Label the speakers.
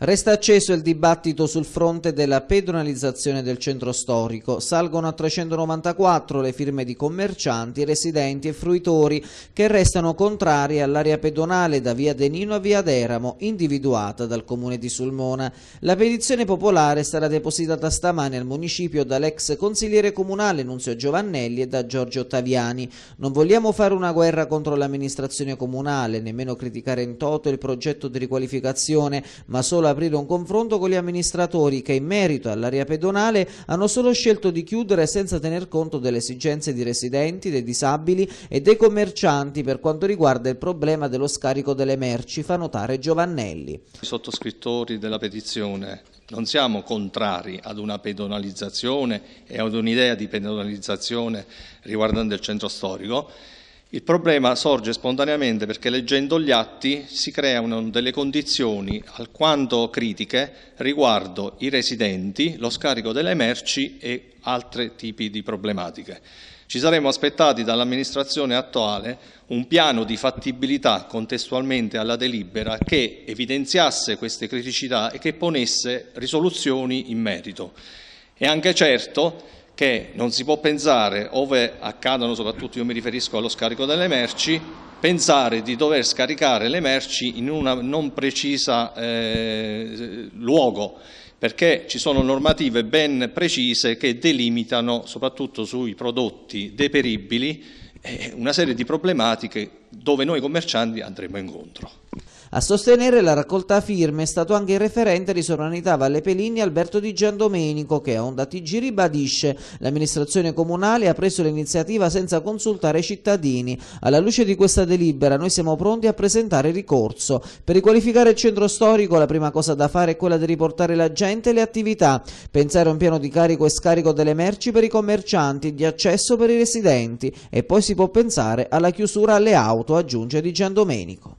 Speaker 1: Resta acceso il dibattito sul fronte della pedonalizzazione del centro storico. Salgono a 394 le firme di commercianti, residenti e fruitori che restano contrari all'area pedonale da via Denino a via Deramo, individuata dal comune di Sulmona. La petizione popolare sarà depositata stamani al municipio dall'ex consigliere comunale Nunzio Giovannelli e da Giorgio Ottaviani. Non vogliamo fare una guerra contro l'amministrazione comunale, nemmeno criticare in toto il progetto di riqualificazione, ma solo aprire un confronto con gli amministratori che in merito all'area pedonale hanno solo scelto di chiudere senza tener conto delle esigenze di residenti, dei disabili e dei commercianti per quanto riguarda il problema dello scarico delle merci, fa notare Giovannelli.
Speaker 2: I sottoscrittori della petizione non siamo contrari ad una pedonalizzazione e ad un'idea di pedonalizzazione riguardante il centro storico, il problema sorge spontaneamente perché leggendo gli atti si creano delle condizioni alquanto critiche riguardo i residenti, lo scarico delle merci e altri tipi di problematiche. Ci saremmo aspettati dall'amministrazione attuale un piano di fattibilità contestualmente alla delibera che evidenziasse queste criticità e che ponesse risoluzioni in merito. È anche certo che che non si può pensare, ove accadano soprattutto, io mi riferisco allo scarico delle merci, pensare di dover scaricare le merci in un non preciso eh, luogo, perché ci sono normative ben precise che delimitano, soprattutto sui prodotti deperibili, eh, una serie di problematiche dove noi commercianti andremo incontro.
Speaker 1: A sostenere la raccolta firme è stato anche il referente di Sovranità Valle Pelini Alberto Di Giandomenico che a Onda TG ribadisce l'amministrazione comunale ha preso l'iniziativa senza consultare i cittadini. Alla luce di questa delibera noi siamo pronti a presentare ricorso. Per riqualificare il centro storico la prima cosa da fare è quella di riportare la gente e le attività, pensare a un piano di carico e scarico delle merci per i commercianti, di accesso per i residenti e poi si può pensare alla chiusura alle auto, aggiunge Di Giandomenico.